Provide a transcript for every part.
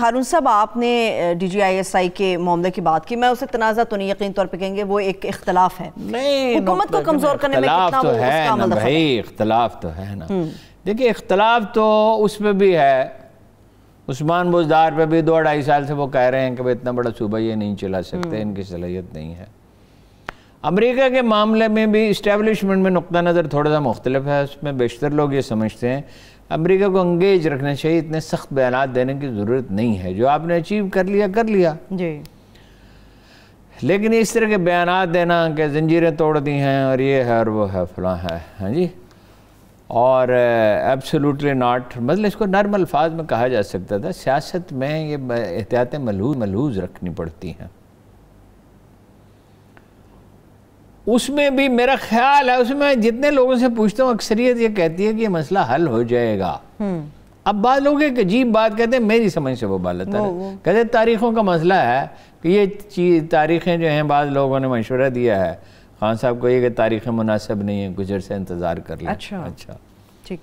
हारून साहब आपने D G I S I के मामले की बात की मैं उसे तनाजा तो नहीं यकीन तौर पर कहेंगे वो एक इख्तलाफ है हुकूमत को कमज़ोर करने में कितना तो है ना भाई इख्तलाफ तो है ना हम्म। देखिए इख्तलाफ तो उसमें भी है उस्मान बुजदार पे भी दो ढाई साल से वो कह रहे हैं कि भाई इतना बड़ा सूबा ये नहीं चला सकते हम्म। इनकी सलाहियत नहीं है अमेरिका के मामले में भी इस्टेबलिशमेंट में नुक़ नज़र थोड़ा सा मुख्तलिफ है उसमें बेशतर लोग ये समझते हैं अमेरिका को अंगेज रखना चाहिए इतने सख्त बयान देने की ज़रूरत नहीं है जो आपने अचीव कर लिया कर लिया जी लेकिन इस तरह के बयान देना कि जंजीरें तोड़ दी हैं और ये है और वो है फलां है हाँ जी और एब्सोल्युटली नॉट मतलब इसको नर्म अल्फाज में कहा जा सकता था सियासत में ये एहतियातें मलूज मलूज रखनी पड़ती हैं उसमें भी मेरा ख्याल है उसमें जितने लोगों से पूछता हूँ अक्सरियत ये कहती है कि ये मसला हल हो जाएगा हम्म। अब बाद लोग एक अजीब बात कहते हैं मेरी समझ से वो बालत है कहते तारीखों का मसला है कि ये चीज़ तारीखें जो हैं बाद लोगों ने मशवरा दिया है खान साहब को ये कि तारीखें मुनासिब नहीं है गुजर से इंतज़ार कर लें अच्छा अच्छा ठीक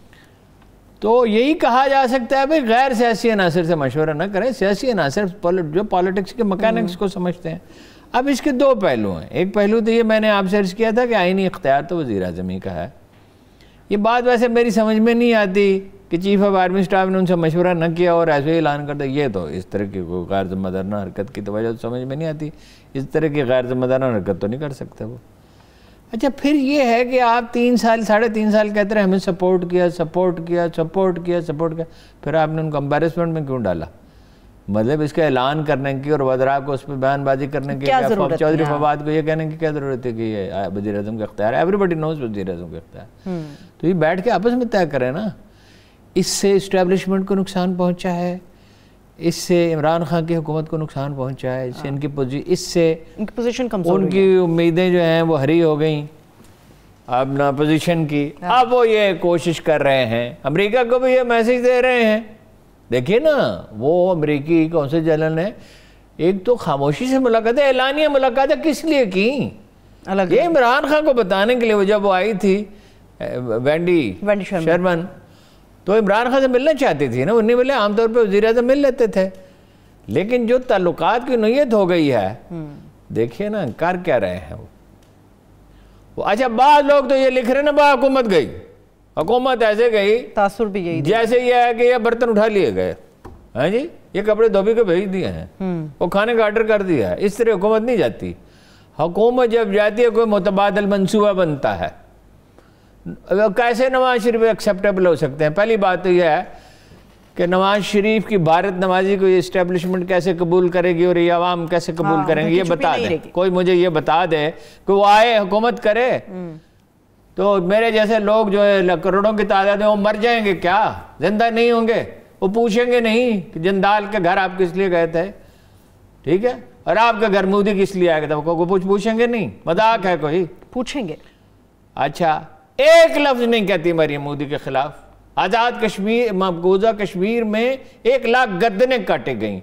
तो यही कहा जा सकता है भाई गैर सियासी अनासर से मशवरा ना करें सियासी अनासर जो पॉलिटिक्स के मकैनिक्स हम्म। को समझते हैं अब इसके दो पहलू हैं एक पहलू तो ये मैंने आपसे अर्ज़ किया था कि आइनी इख्तियार तो वज़ी ही का है ये बात वैसे मेरी समझ में नहीं आती कि चीफ ऑफ आर्मी स्टाफ ने उनसे मशवरा न किया और ऐसे ही ऐलान कर दिया ये तो इस तरह की कोई गैर ज़िम्मेदाराना हरकत की तो वजह तो समझ में नहीं आती इस तरह की गैर ज़िम्मेदाराना हरकत तो नहीं कर सकते वो अच्छा फिर ये है कि आप तीन साल साढ़े तीन साल कहते रहे हमें सपोर्ट किया सपोर्ट किया सपोर्ट किया सपोर्ट किया फिर आपने उनको एम्बेरसमेंट में क्यों डाला मतलब इसका ऐलान करने की और वजरा को उस पर बयानबाजी करने की चौधरी फवाद को ये कहने की क्या जरूरत है कि ये वजी अजम का अख्तियार है एवरीबडी नोज वजी अजम का अख्तियार हम्म। तो ये बैठ के आपस में तय करें ना इससे इस्टेब्लिशमेंट को नुकसान पहुंचा है इससे इमरान खान की हुकूमत को नुकसान पहुंचा है इससे हाँ। इनकी इससे इनकी उनकी उम्मीदें जो हैं वो हरी हो गई अब ना पोजिशन की अब हाँ। वो ये कोशिश कर रहे हैं अमरीका को भी ये मैसेज दे रहे हैं देखिए ना वो अमरीकी कौन से जनरल ने एक तो खामोशी से मुलाकात है एलानिया मुलाकातें किस लिए की अलग ये इमरान खान को बताने के लिए वो जब वो आई थी वेंडी वेंडी शर्मन तो इमरान खान से मिलना चाहती थी ना उन्हें मिले आमतौर पर वजी अजम मिल लेते थे लेकिन जो ताल्लुक की नोयत हो गई है हम्म। देखिए ना कर क्या रहे हैं वो अच्छा बाद लोग तो ये लिख रहे ना बाकूमत गई हुकूमत ऐसे गई तासुर भी यही जैसे यह है कि ये बर्तन उठा लिए गए हैं जी ये कपड़े धोबी को भेज दिए हैं हम्म। वो खाने का ऑर्डर कर दिया है इस तरह हुकूमत नहीं जाती हुकूमत जब जाती है कोई मुतबादल मनसूबा बनता है कैसे नवाज शरीफ एक्सेप्टेबल हो सकते हैं पहली बात तो यह है कि नवाज शरीफ की भारत नवाजी को इस्टेबलिशमेंट इस्टेब्लिशमेंट कैसे कबूल करेगी और ये आवाम कैसे कबूल हाँ, करेंगे ये बता दें कोई मुझे ये बता दे कि वो आए हुकूमत करे हम्म। तो मेरे जैसे लोग जो है करोड़ों की तादाद है वो मर जाएंगे क्या जिंदा नहीं होंगे वो पूछेंगे नहीं कि जिंदाल के घर आप किस लिए गए थे ठीक है और आपके घर मोदी किस लिए आया था वो कुछ पूछेंगे नहीं मजाक है कोई पूछेंगे अच्छा एक लफ्ज नहीं कहती मरियम मोदी के खिलाफ आज़ाद कश्मीर मकबूजा कश्मीर में एक लाख गद्दने काटे गई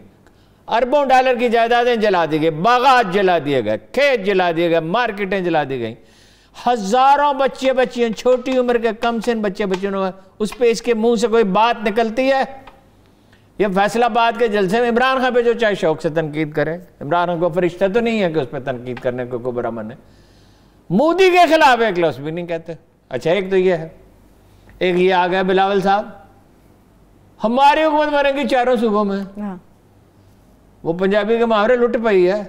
अरबों डॉलर की जायदादें जला दी गई बागात जला दिए गए खेत जला दिए गए मार्केटें जला दी गई हजारों बच्चे बच्चियों छोटी उम्र के कम से बच्चे बच्चों उस पर इसके मुंह से कोई बात निकलती है फैसला फैसलाबाद के जलसे में इमरान खान पे जो चाहे शौक से तनकीद करे इमरान खान को फरिश्ता तो नहीं है कि उस पर तनकीद करने को कोई बुरा मन है मोदी के खिलाफ एक लफ्स भी नहीं कहते अच्छा एक तो ये है एक ये आ गया बिलावल साहब हमारी हुकूमत मरेंगी चारों सूबों में हाँ। वो पंजाबी के मुहावरे लुट पाई है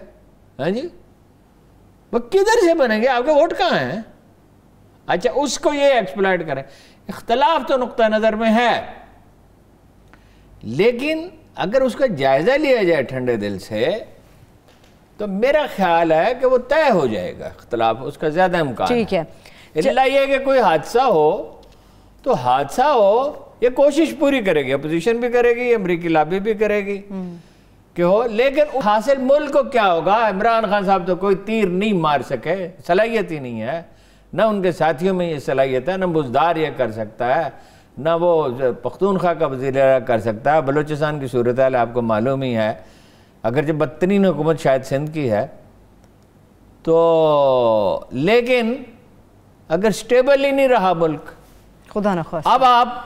हाँ जी वो किधर से बनेंगे आपके वोट कहाँ हैं अच्छा उसको ये एक्सप्लाइट करें इख्तलाफ तो नुकता नज़र में है लेकिन अगर उसका जायज़ा लिया जाए ठंडे दिल से तो मेरा ख्याल है कि वो तय हो जाएगा इख्तलाफ उसका ज़्यादा इम्कान ठीक है इला यह कि कोई हादसा हो तो हादसा हो ये कोशिश पूरी करेगी अपोजिशन भी करेगी अमरीकी लाबी भी करेगी हम्म। के हो लेकिन हासिल मुल्क को क्या होगा इमरान खान साहब तो कोई तीर नहीं मार सके सलाहियत ही नहीं है ना उनके साथियों में ये सलाहियत है ना बुजदार ये कर सकता है ना वो पख्तूनख्वा का वजी कर सकता है बलूचिस्तान की सूरत आपको मालूम ही है अगर जब बदतरीन हुकूमत शायद सिंध की है तो लेकिन अगर स्टेबल ही नहीं रहा मुल्क खुदा ना अब आप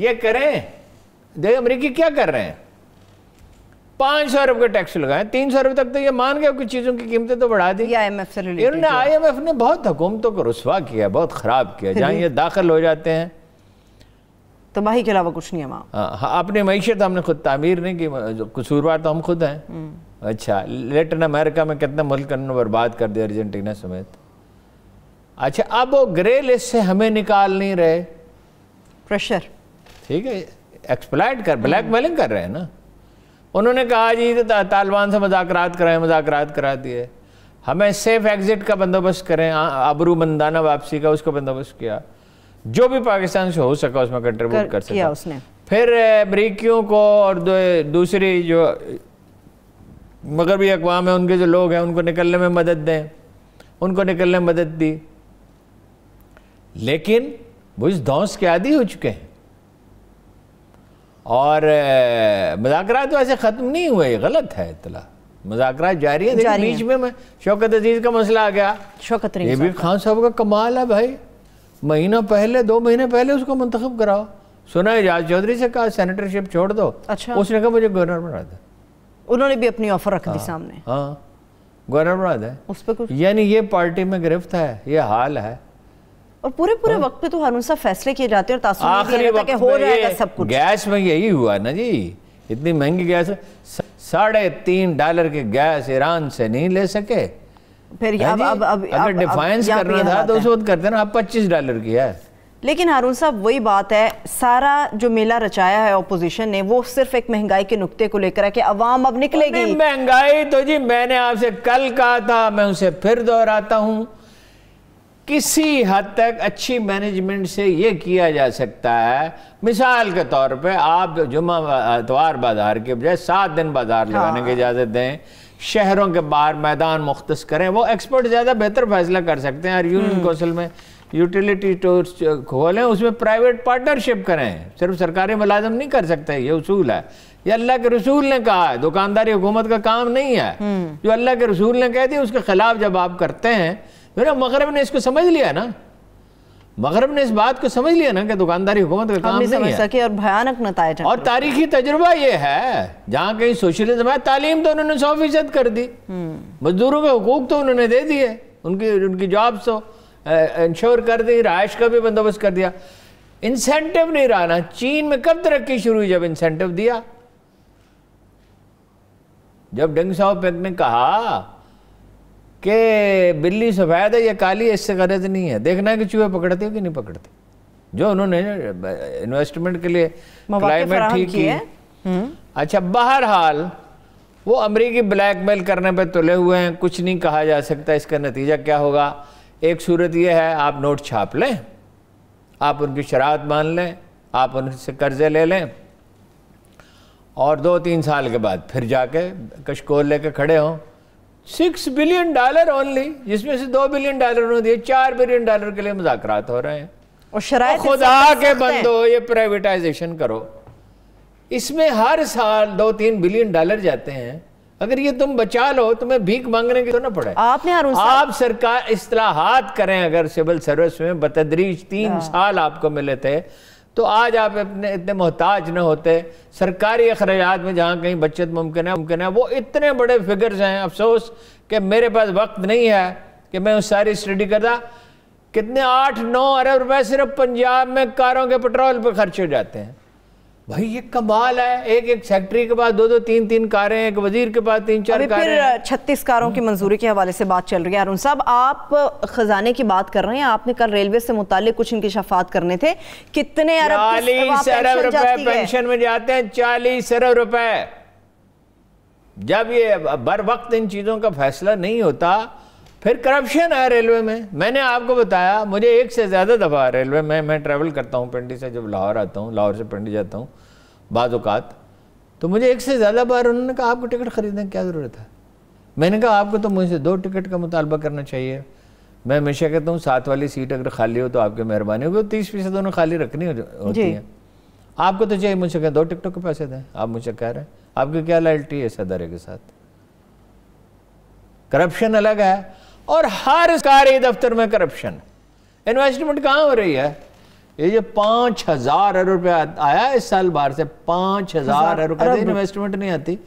ये करें देखिए अमरीकी क्या कर रहे हैं पांच सौ अरब का टैक्स लगाए तीन सौ अरब तक तो ये मान गया कि चीज़ों की कीमतें तो बढ़ा दी एफ से इन्होंने एफ ने बहुत हुकूमतों को रसवा किया बहुत ख़राब किया जहाँ ये दाखिल हो जाते हैं तबाही के अलावा कुछ नहीं है वहाँ हाँ, हाँ, अपनी मीशत हमने खुद तामीर नहीं की कसूरवार तो हम खुद हैं हम्म। अच्छा लेटिन अमेरिका में कितने मुल्क ने बर्बाद कर दिया अर्जेंटीना समेत अच्छा अब वो ग्रे लिस्ट से हमें निकाल नहीं रहे प्रेशर ठीक है एक्सप्लाइट कर ब्लैक हम्म। मेलिंग कर रहे हैं ना उन्होंने कहा जी तो तालिबान से मजाकरात कराए मजाकरात करा दिए हमें सेफ एग्ज़िट का बंदोबस्त करें आबरू मंदाना वापसी का उसको बंदोबस्त किया जो भी पाकिस्तान से हो सका उसमें कंट्रीब्यूट कर, कर सका उसने फिर अमरीकियों को और दूसरी जो मगरबी अकवाम है उनके जो लोग हैं उनको निकलने में मदद दें उनको निकलने में मदद दी लेकिन वो इस धौस के आदि हो चुके हैं और मुजाकर तो ऐसे ख़त्म नहीं हुए गलत है इतला मुजाकर जारी है बीच में मैं शौकत अजीज का मसला आ गया शौकत ये भी खान साहब का कमाल है भाई महीना पहले दो महीने पहले उसको मंतखब कराओ सुना एजाज चौधरी से कहा सेनेटरशिप छोड़ दो अच्छा उसने कहा मुझे गवर्नर बना दे उन्होंने भी अपनी ऑफर रख दी हाँ। सामने हाँ गवर्नर बना दे उस पर यानी ये पार्टी में गिरफ्त है ये हाल है और पूरे पूरे हाँ। वक्त पे तो हारून साहब फैसले किए जाते हैं और आखिरी वक्त हो जाएगा सब कुछ गैस में यही हुआ ना जी इतनी महंगी गैस साढ़े तीन डॉलर की गैस ईरान से नहीं ले सके फिर अब अब अब अगर डिफाइंस करना था तो उसको करते ना आप पच्चीस डॉलर की है लेकिन हारून साहब वही बात है सारा जो मेला रचाया है ओपोजिशन ने वो सिर्फ एक महंगाई के नुक्ते को लेकर है कि अवाम अब निकलेगी महंगाई तो जी मैंने आपसे कल कहा था मैं उसे फिर दोहराता हूँ किसी हद तक अच्छी मैनेजमेंट से ये किया जा सकता है मिसाल के तौर पे आप जुम्मा एतवार बाजार के बजाय सात दिन बाजार हाँ। लगाने की इजाज़त दें शहरों के बाहर मैदान मुख्त करें वो एक्सपर्ट ज़्यादा बेहतर फैसला कर सकते हैं और यूनियन हम्म। कौंसिल में यूटिलिटी स्टोर्स खोलें उसमें प्राइवेट पार्टनरशिप करें सिर्फ सरकारी मुलाजम नहीं कर सकते ये उसूल है ये अल्लाह के रसूल ने कहा है दुकानदारी हुकूमत का काम नहीं है हम्म। जो अल्लाह के रसूल ने कह दिया उसके खिलाफ जब आप करते हैं मेरा मगरब ने इसको समझ लिया ना मगरब ने इस बात को समझ लिया ना कि दुकानदारी हुकूमत का काम नहीं है सके और भयानक नतज और तारीखी तजुर्बा ये है जहाँ कहीं सोशलिज्म है तालीम तो उन्होंने सौ फीसद कर दी हम्म। मजदूरों के हकूक तो उन्होंने दे दिए उनकी उनकी जॉब्स तो इंश्योर कर दी रहायश का भी बंदोबस्त कर दिया इंसेंटिव नहीं रहा ना चीन में कब तरक्की शुरू हुई जब इंसेंटिव दिया जब डेंग साहब ने कहा कि बिल्ली सफ़ेद है या काली है इससे गरज नहीं है देखना है कि चूहे पकड़ते हो कि नहीं पकड़ते जो उन्होंने इन्वेस्टमेंट के लिए क्लाइमेट ठीक है हम्म। अच्छा बहरहाल वो अमरीकी ब्लैकमेल करने पर तुले हुए हैं कुछ नहीं कहा जा सकता इसका नतीजा क्या होगा एक सूरत यह है आप नोट छाप लें आप उनकी शरात मान लें आप उनसे कर्जे ले लें और दो तीन साल के बाद फिर जाके कशकोल लेके खड़े हों सिक्स बिलियन डॉलर ओनली जिसमें से दो बिलियन डॉलर उन्होंने दिए चार बिलियन डॉलर के लिए मुजाकर हो रहे हैं और शराय तो खुदा के बंदो ये प्राइवेटाइजेशन करो इसमें हर साल दो तीन बिलियन डॉलर जाते हैं अगर ये तुम बचा लो तुम्हें भीख मांगने की तो ना पड़े आपने आप सरकार असलाहत करें अगर सिविल सर्विस में बतदरीज तीन हाँ। साल आपको मिले थे तो आज आप अपने इतने मोहताज न होते सरकारी अखराज में जहाँ कहीं बचत मुमकिन है मुमकिन है वो इतने बड़े फिगर्स हैं अफसोस कि मेरे पास वक्त नहीं है कि मैं उस सारी स्टडी करता कितने आठ नौ अरब रुपए सिर्फ पंजाब में कारों के पेट्रोल पर खर्च हो जाते हैं भाई ये कमाल है एक एक सेक्रेटरी के पास दो दो तीन तीन कारें एक वजीर के पास तीन चार कारें फिर छत्तीस कारों की मंजूरी के हवाले से बात चल रही है अरुण साहब आप खजाने की बात कर रहे हैं आपने कल रेलवे से मुताल कुछ इंकशाफात करने थे कितने चालीस अरब रुपए पेंशन में जाते हैं चालीस अरब रुपए जब ये बर वक्त इन चीज़ों का फैसला नहीं होता फिर करप्शन है रेलवे में मैंने आपको बताया मुझे एक से ज़्यादा दफ़ा रेलवे में मैं ट्रैवल करता हूँ पिंडी से जब लाहौर आता हूँ लाहौर से पिंडी जाता हूँ बाज़ात तो मुझे एक से ज़्यादा बार उन्होंने कहा आपको टिकट ख़रीदने की क्या ज़रूरत है मैंने कहा आपको तो मुझसे दो टिकट का मुतालबा करना चाहिए मैं हमेशा कहता हूँ सात वाली सीट अगर खाली हो तो आपकी मेहरबानी होगी तीस फीसद उन्हें खाली रखनी होती है आपको तो चाहिए मुझसे कहें दो टिकटों के पैसे दें आप मुझे कह रहे हैं आपकी क्या लाइल्टी है इस के साथ करप्शन अलग है और हर कार्य दफ्तर में करप्शन इन्वेस्टमेंट कहाँ हो रही है ये जो पाँच हजार अरब रुपया आया इस साल बाहर से पाँच हजार अरब रुपया तो इन्वेस्टमेंट नहीं आती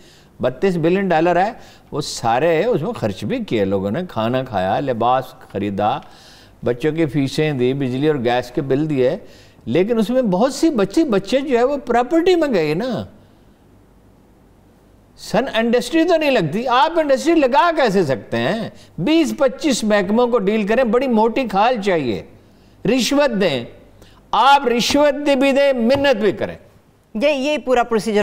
बत्तीस बिलियन डॉलर है वो सारे उसमें खर्च भी किए लोगों ने खाना खाया लिबास खरीदा बच्चों की फीसें दी बिजली और गैस के बिल दिए लेकिन उसमें बहुत सी बच्ची बच्चे जो है वो प्रॉपर्टी में गए ना सन इंडस्ट्री तो नहीं लगती आप इंडस्ट्री लगा कैसे सकते हैं 20-25 महकमों को डील करें बड़ी मोटी खाल चाहिए रिश्वत दें आप रिश्वत भी दें मिन्नत भी करें ये ये पूरा प्रोसीजर